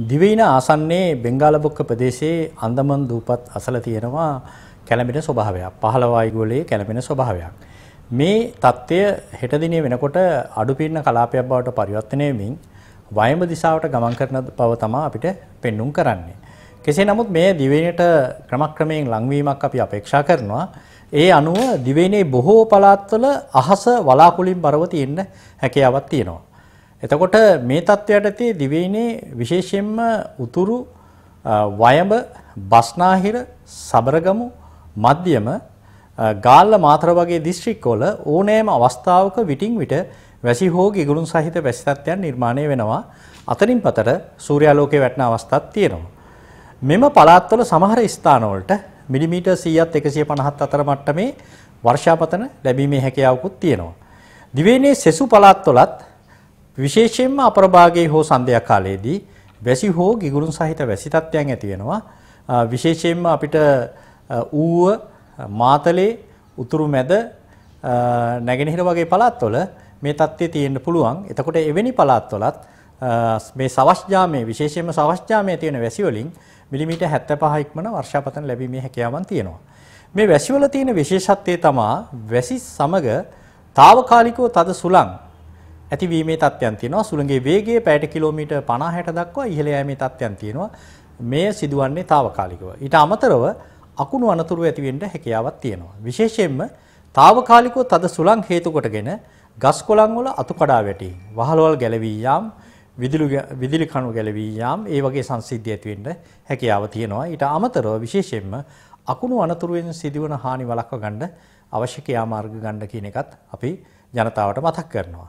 දිවයින ආසන්නේ බෙංගාලබොක්ක ප්‍රදේශයේ අන්දමන් දූපත් අසල තියෙනවා කැළඹෙන ස්වභාවයක්. පහළ වායුගෝලයේ කැළඹෙන ස්වභාවයක්. මේ தත්ත්වය හෙට දිනේ වෙනකොට අඩුපින්න කලාපයක් බවට පරිවර්තනය වෙමින් වයඹ දිශාවට ගමන් කරන බව තමයි අපිට පෙන්눔 කරන්නේ. කෙසේ නමුත් මේ දිවයිනට ක්‍රමක්‍රමයෙන් ලංවීමක් අපි අපේක්ෂා කරනවා. ඒ අනුව දිවයිනේ බොහෝ පළාත්වල අහස වලාකුලින් බරව තියෙන හැකියාවක් තියෙනවා. එතකොට මේ தත්වයට ඇති දිවයිනේ විශේෂයෙන්ම උතුරු වයඹ බස්නාහිර සබරගමු මධ්‍යම ගාල්ල මාතර වගේ දිස්ත්‍රික්කවල ඕනෑම අවස්ථාවක විටින් විට වැසි හෝ ගිගුරුන් සහිත වැසි තත්ත්වයන් නිර්මාණය වෙනවා. අතරින් පතර සූර්යාලෝකයේ වැටෙන අවස්ථාත් තියෙනවා. මෙම පළාත්වල සමහර ස්ථානවලට මිලිමීටර් 100ත් 150ත් අතර මට්ටමේ වර්ෂාපතන ලැබීමේ හැකියාවකුත් තියෙනවා. දිවයිනේ සෙසු පළාත්වලත් විශේෂයෙන්ම අපරභාගයේ හෝ සන්ධ්‍යා කාලයේදී වැසි හෝ ගිගුරුන් සහිත වැසි තත්ත්වයන් ඇති වෙනවා විශේෂයෙන්ම අපිට ඌව මාතලේ උතුරු මැද නැගෙනහිර වගේ පළාත්වල මේ தත්ත්වය තියෙන්න පුළුවන් එතකොට එවැනි පළාත්වලත් මේ සවස්ජාමයේ විශේෂයෙන්ම සවස්ජාමයේ තියෙන වැසි වලින් මිලිමීටර් 75 ඉක්මන වර්ෂාපතන ලැබීමේ හැකියාවන් තියෙනවා මේ වැසිවල තියෙන විශේෂත්වය තමයි වැසි සමග తాවකාලිකව තද සුළං ඇතිවීමේ තත්ත්වයන් තියෙනවා. සුළඟේ වේගය පැයට කිලෝමීටර් 50 60 දක්වා ඉහළ යෑමේ තත්ත්වයන් තියෙනවා. මේ සිදුවන්නේ తాවකාලිකව. ඊට අමතරව අකුණු අනතුරු ඇති වෙන්න හැකියාවක් තියෙනවා. විශේෂයෙන්ම తాවකාලිකව තද සුළං හේතු කොටගෙන ගස් කොළන් වල අතු කඩා වැටීම්, වහලවල් ගැලවී යාම්, විදුලි විදුලි කණු ගැලවී යාම්, ඒ වගේ සංසිද්ධි ඇති වෙන්න හැකියාව තියෙනවා. ඊට අමතරව විශේෂයෙන්ම අකුණු අනතුරුවෙන් සිදුවන හානි වළක්වා ගන්න අවශ්‍ය ක්‍රියාමාර්ග ගන්න කියන එකත් අපි ජනතාවට මතක් කරනවා.